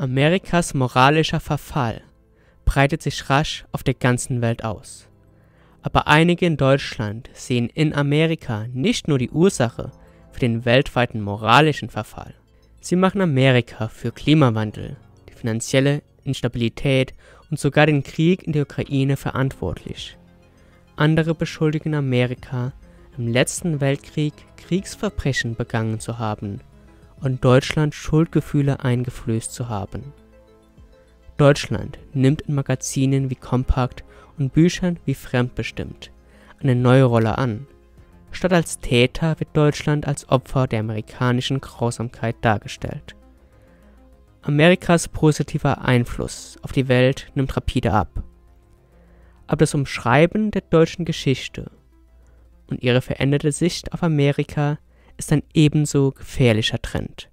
Amerikas moralischer Verfall breitet sich rasch auf der ganzen Welt aus. Aber einige in Deutschland sehen in Amerika nicht nur die Ursache für den weltweiten moralischen Verfall. Sie machen Amerika für Klimawandel, die finanzielle Instabilität und sogar den Krieg in der Ukraine verantwortlich. Andere beschuldigen Amerika, im letzten Weltkrieg Kriegsverbrechen begangen zu haben und Deutschland Schuldgefühle eingeflößt zu haben. Deutschland nimmt in Magazinen wie Kompakt und Büchern wie Fremdbestimmt eine neue Rolle an. Statt als Täter wird Deutschland als Opfer der amerikanischen Grausamkeit dargestellt. Amerikas positiver Einfluss auf die Welt nimmt rapide ab. Aber das Umschreiben der deutschen Geschichte und ihre veränderte Sicht auf Amerika ist ein ebenso gefährlicher Trend.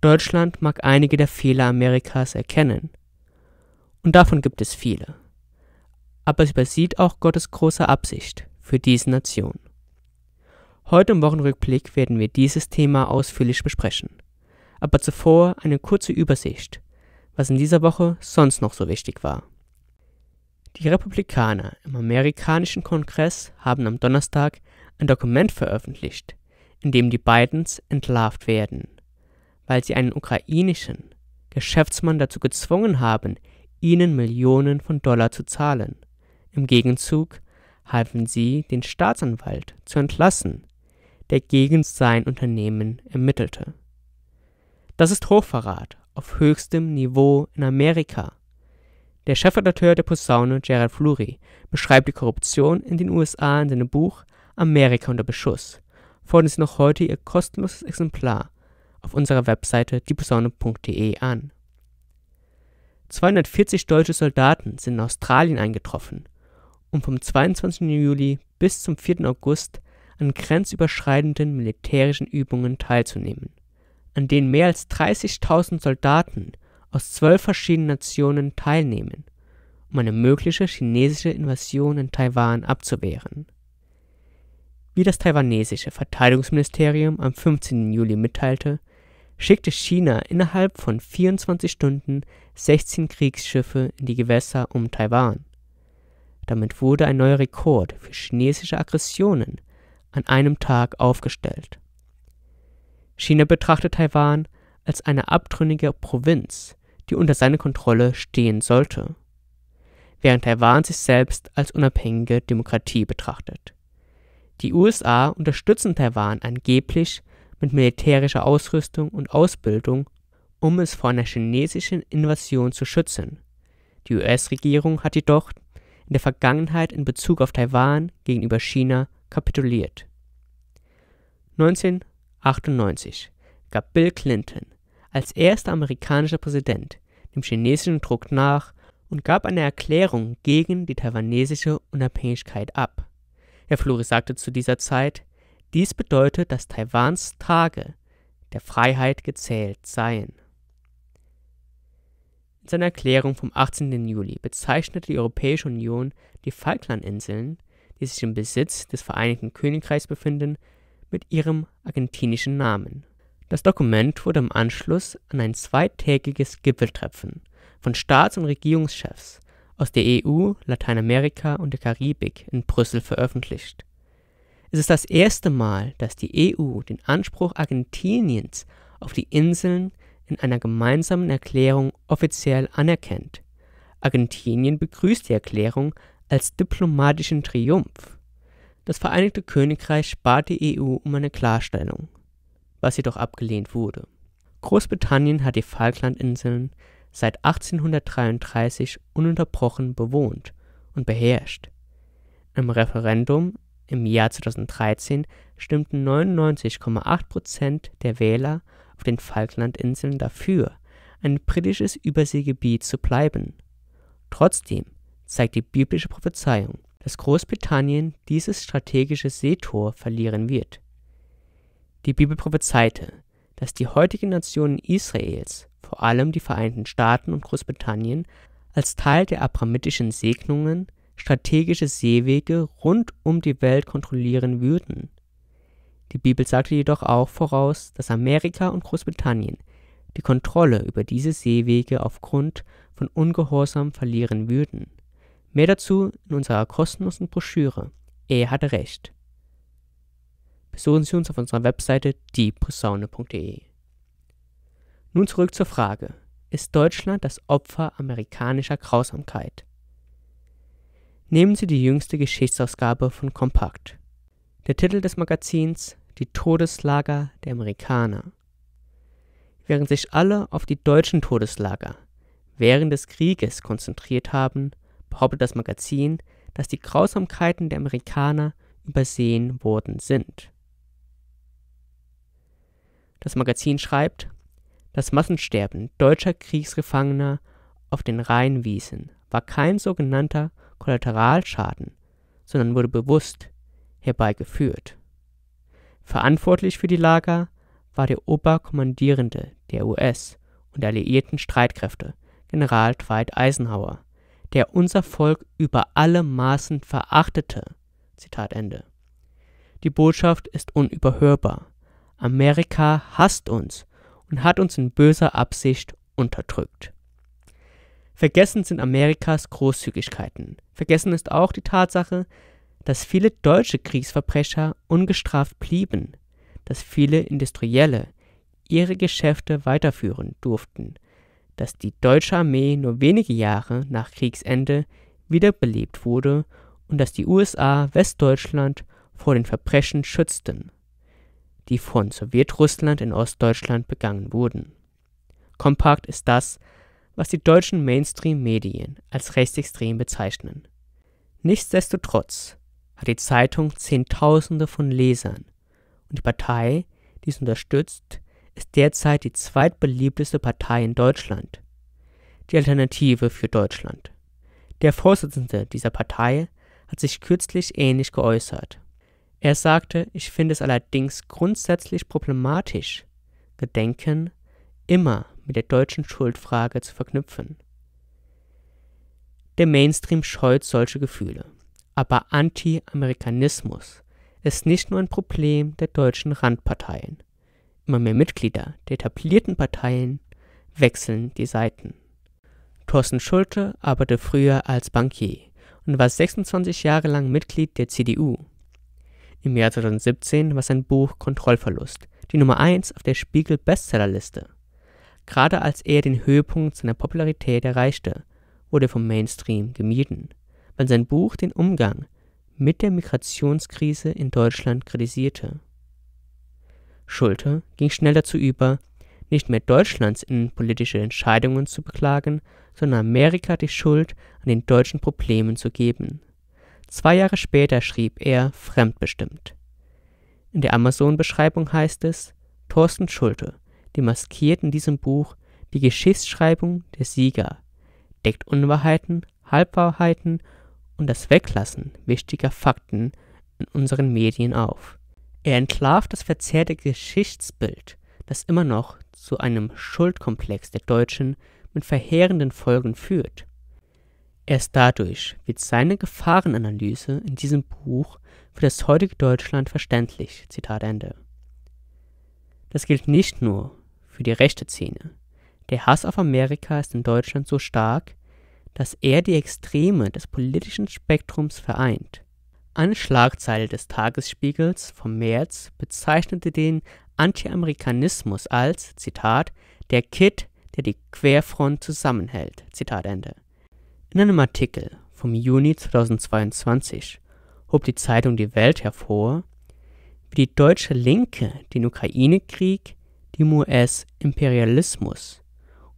Deutschland mag einige der Fehler Amerikas erkennen, und davon gibt es viele, aber es übersieht auch Gottes große Absicht für diese Nation. Heute im Wochenrückblick werden wir dieses Thema ausführlich besprechen, aber zuvor eine kurze Übersicht, was in dieser Woche sonst noch so wichtig war. Die Republikaner im amerikanischen Kongress haben am Donnerstag ein Dokument veröffentlicht, in dem die Bidens entlarvt werden, weil sie einen ukrainischen Geschäftsmann dazu gezwungen haben, ihnen Millionen von Dollar zu zahlen. Im Gegenzug halfen sie, den Staatsanwalt zu entlassen, der gegen sein Unternehmen ermittelte. Das ist Hochverrat auf höchstem Niveau in Amerika. Der Chefredakteur der Posaune, Gerald Flury, beschreibt die Korruption in den USA in seinem Buch Amerika unter Beschuss, fordern Sie noch heute Ihr kostenloses Exemplar auf unserer Webseite diebesonne.de an. 240 deutsche Soldaten sind in Australien eingetroffen, um vom 22. Juli bis zum 4. August an grenzüberschreitenden militärischen Übungen teilzunehmen, an denen mehr als 30.000 Soldaten aus zwölf verschiedenen Nationen teilnehmen, um eine mögliche chinesische Invasion in Taiwan abzuwehren wie das taiwanesische Verteidigungsministerium am 15. Juli mitteilte, schickte China innerhalb von 24 Stunden 16 Kriegsschiffe in die Gewässer um Taiwan. Damit wurde ein neuer Rekord für chinesische Aggressionen an einem Tag aufgestellt. China betrachtet Taiwan als eine abtrünnige Provinz, die unter seiner Kontrolle stehen sollte, während Taiwan sich selbst als unabhängige Demokratie betrachtet die USA unterstützen Taiwan angeblich mit militärischer Ausrüstung und Ausbildung, um es vor einer chinesischen Invasion zu schützen. Die US-Regierung hat jedoch in der Vergangenheit in Bezug auf Taiwan gegenüber China kapituliert. 1998 gab Bill Clinton als erster amerikanischer Präsident dem chinesischen Druck nach und gab eine Erklärung gegen die taiwanesische Unabhängigkeit ab Herr Flori sagte zu dieser Zeit, dies bedeutet, dass Taiwans Tage der Freiheit gezählt seien. In seiner Erklärung vom 18. Juli bezeichnete die Europäische Union die Falklandinseln, die sich im Besitz des Vereinigten Königreichs befinden, mit ihrem argentinischen Namen. Das Dokument wurde im Anschluss an ein zweitägiges Gipfeltreffen von Staats- und Regierungschefs aus der EU, Lateinamerika und der Karibik in Brüssel veröffentlicht. Es ist das erste Mal, dass die EU den Anspruch Argentiniens auf die Inseln in einer gemeinsamen Erklärung offiziell anerkennt. Argentinien begrüßt die Erklärung als diplomatischen Triumph. Das Vereinigte Königreich bat die EU um eine Klarstellung, was jedoch abgelehnt wurde. Großbritannien hat die Falklandinseln seit 1833 ununterbrochen bewohnt und beherrscht. Im Referendum im Jahr 2013 stimmten 99,8 Prozent der Wähler auf den Falklandinseln dafür, ein britisches Überseegebiet zu bleiben. Trotzdem zeigt die biblische Prophezeiung, dass Großbritannien dieses strategische Seetor verlieren wird. Die Bibel prophezeite, dass die heutige Nation Israels vor allem die Vereinigten Staaten und Großbritannien, als Teil der abramitischen Segnungen strategische Seewege rund um die Welt kontrollieren würden. Die Bibel sagte jedoch auch voraus, dass Amerika und Großbritannien die Kontrolle über diese Seewege aufgrund von Ungehorsam verlieren würden. Mehr dazu in unserer kostenlosen Broschüre Er hatte recht. Besuchen Sie uns auf unserer Webseite dieposaune.de nun zurück zur Frage, ist Deutschland das Opfer amerikanischer Grausamkeit? Nehmen Sie die jüngste Geschichtsausgabe von Kompakt. Der Titel des Magazins Die Todeslager der Amerikaner. Während sich alle auf die deutschen Todeslager während des Krieges konzentriert haben, behauptet das Magazin, dass die Grausamkeiten der Amerikaner übersehen worden sind. Das Magazin schreibt, das Massensterben deutscher Kriegsgefangener auf den Rheinwiesen war kein sogenannter Kollateralschaden, sondern wurde bewusst herbeigeführt. Verantwortlich für die Lager war der Oberkommandierende der US- und alliierten Streitkräfte, General Dwight Eisenhower, der unser Volk über alle Maßen verachtete. Zitat Ende. Die Botschaft ist unüberhörbar. Amerika hasst uns und hat uns in böser Absicht unterdrückt. Vergessen sind Amerikas Großzügigkeiten. Vergessen ist auch die Tatsache, dass viele deutsche Kriegsverbrecher ungestraft blieben, dass viele Industrielle ihre Geschäfte weiterführen durften, dass die deutsche Armee nur wenige Jahre nach Kriegsende wiederbelebt wurde und dass die USA Westdeutschland vor den Verbrechen schützten die von Sowjetrussland in Ostdeutschland begangen wurden. Kompakt ist das, was die deutschen Mainstream-Medien als rechtsextrem bezeichnen. Nichtsdestotrotz hat die Zeitung Zehntausende von Lesern und die Partei, die es unterstützt, ist derzeit die zweitbeliebteste Partei in Deutschland. Die Alternative für Deutschland. Der Vorsitzende dieser Partei hat sich kürzlich ähnlich geäußert er sagte, ich finde es allerdings grundsätzlich problematisch, Gedenken immer mit der deutschen Schuldfrage zu verknüpfen. Der Mainstream scheut solche Gefühle. Aber Anti-Amerikanismus ist nicht nur ein Problem der deutschen Randparteien. Immer mehr Mitglieder der etablierten Parteien wechseln die Seiten. Thorsten Schulte arbeitete früher als Bankier und war 26 Jahre lang Mitglied der CDU im Jahr 2017 war sein Buch Kontrollverlust die Nummer 1 auf der Spiegel-Bestsellerliste. Gerade als er den Höhepunkt seiner Popularität erreichte, wurde er vom Mainstream gemieden, weil sein Buch den Umgang mit der Migrationskrise in Deutschland kritisierte. Schulte ging schnell dazu über, nicht mehr Deutschlands innenpolitische Entscheidungen zu beklagen, sondern Amerika die Schuld an den deutschen Problemen zu geben Zwei Jahre später schrieb er Fremdbestimmt. In der Amazon-Beschreibung heißt es: Thorsten Schulte, demaskiert in diesem Buch die Geschichtsschreibung der Sieger, deckt Unwahrheiten, Halbwahrheiten und das Weglassen wichtiger Fakten in unseren Medien auf. Er entlarvt das verzerrte Geschichtsbild, das immer noch zu einem Schuldkomplex der Deutschen mit verheerenden Folgen führt. Erst dadurch wird seine Gefahrenanalyse in diesem Buch für das heutige Deutschland verständlich. Zitat Ende. Das gilt nicht nur für die rechte Szene. Der Hass auf Amerika ist in Deutschland so stark, dass er die Extreme des politischen Spektrums vereint. Eine Schlagzeile des Tagesspiegels vom März bezeichnete den Anti-Amerikanismus als, Zitat, der Kitt, der die Querfront zusammenhält. Zitat Ende. In einem Artikel vom Juni 2022 hob die Zeitung Die Welt hervor, wie die deutsche Linke den Ukraine-Krieg, dem US-Imperialismus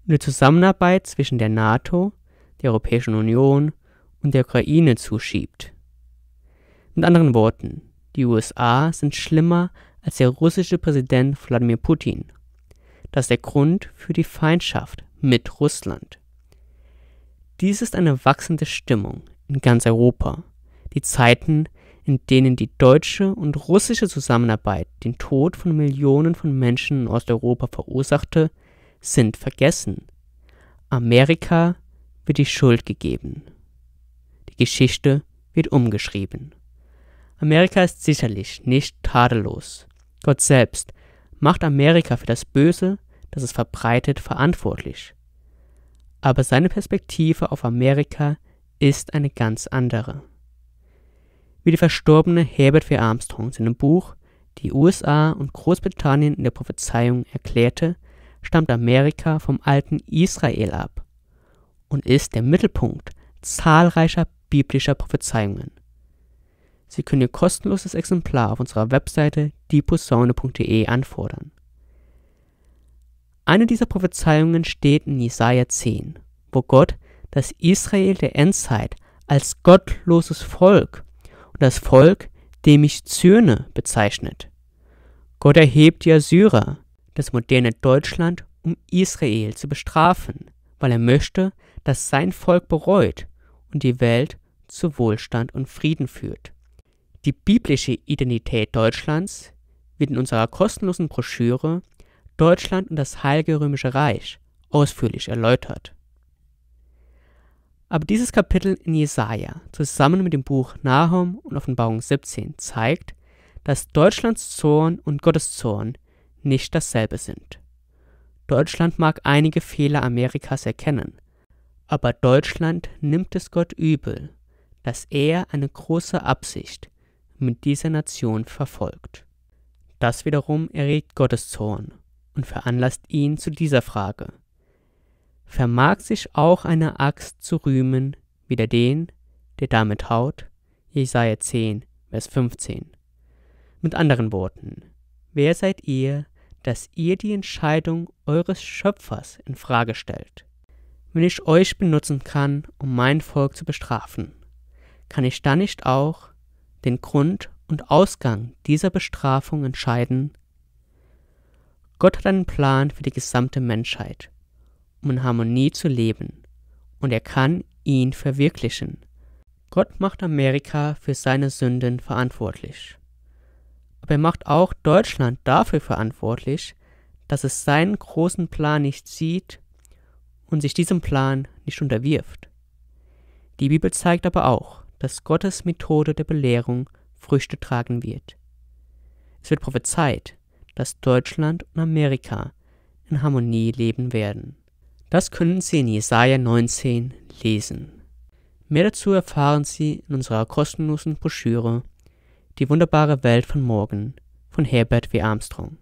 und die Zusammenarbeit zwischen der NATO, der Europäischen Union und der Ukraine zuschiebt. Mit anderen Worten, die USA sind schlimmer als der russische Präsident Wladimir Putin. Das ist der Grund für die Feindschaft mit Russland. Dies ist eine wachsende Stimmung in ganz Europa. Die Zeiten, in denen die deutsche und russische Zusammenarbeit den Tod von Millionen von Menschen in Osteuropa verursachte, sind vergessen. Amerika wird die Schuld gegeben. Die Geschichte wird umgeschrieben. Amerika ist sicherlich nicht tadellos. Gott selbst macht Amerika für das Böse, das es verbreitet, verantwortlich aber seine Perspektive auf Amerika ist eine ganz andere. Wie der verstorbene Herbert V. Armstrong in seinem Buch Die USA und Großbritannien in der Prophezeiung erklärte, stammt Amerika vom alten Israel ab und ist der Mittelpunkt zahlreicher biblischer Prophezeiungen. Sie können Ihr kostenloses Exemplar auf unserer Webseite dieposaune.de anfordern. Eine dieser Prophezeiungen steht in Jesaja 10, wo Gott das Israel der Endzeit als gottloses Volk und das Volk, dem ich zürne, bezeichnet. Gott erhebt die Assyrer, das moderne Deutschland, um Israel zu bestrafen, weil er möchte, dass sein Volk bereut und die Welt zu Wohlstand und Frieden führt. Die biblische Identität Deutschlands wird in unserer kostenlosen Broschüre Deutschland und das Heilige Römische Reich ausführlich erläutert. Aber dieses Kapitel in Jesaja zusammen mit dem Buch Nahum und Offenbarung 17 zeigt, dass Deutschlands Zorn und Gottes Zorn nicht dasselbe sind. Deutschland mag einige Fehler Amerikas erkennen, aber Deutschland nimmt es Gott übel, dass er eine große Absicht mit dieser Nation verfolgt. Das wiederum erregt Gottes Zorn und veranlasst ihn zu dieser Frage. Vermag sich auch eine Axt zu rühmen, wieder den, der damit haut? Jesaja 10, Vers 15. Mit anderen Worten, wer seid ihr, dass ihr die Entscheidung eures Schöpfers in Frage stellt? Wenn ich euch benutzen kann, um mein Volk zu bestrafen, kann ich dann nicht auch den Grund und Ausgang dieser Bestrafung entscheiden Gott hat einen Plan für die gesamte Menschheit, um in Harmonie zu leben, und er kann ihn verwirklichen. Gott macht Amerika für seine Sünden verantwortlich. Aber er macht auch Deutschland dafür verantwortlich, dass es seinen großen Plan nicht sieht und sich diesem Plan nicht unterwirft. Die Bibel zeigt aber auch, dass Gottes Methode der Belehrung Früchte tragen wird. Es wird prophezeit, dass Deutschland und Amerika in Harmonie leben werden. Das können Sie in Jesaja 19 lesen. Mehr dazu erfahren Sie in unserer kostenlosen Broschüre Die wunderbare Welt von morgen von Herbert W. Armstrong.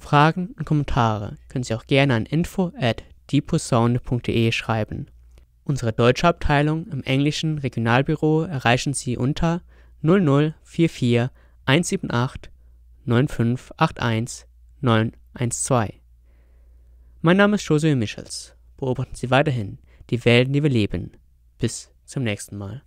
Fragen und Kommentare können Sie auch gerne an info at schreiben. Unsere deutsche Abteilung im englischen Regionalbüro erreichen Sie unter 0044 178 9581912. Mein Name ist Josue Michels. Beobachten Sie weiterhin die Welt, in der wir leben. Bis zum nächsten Mal.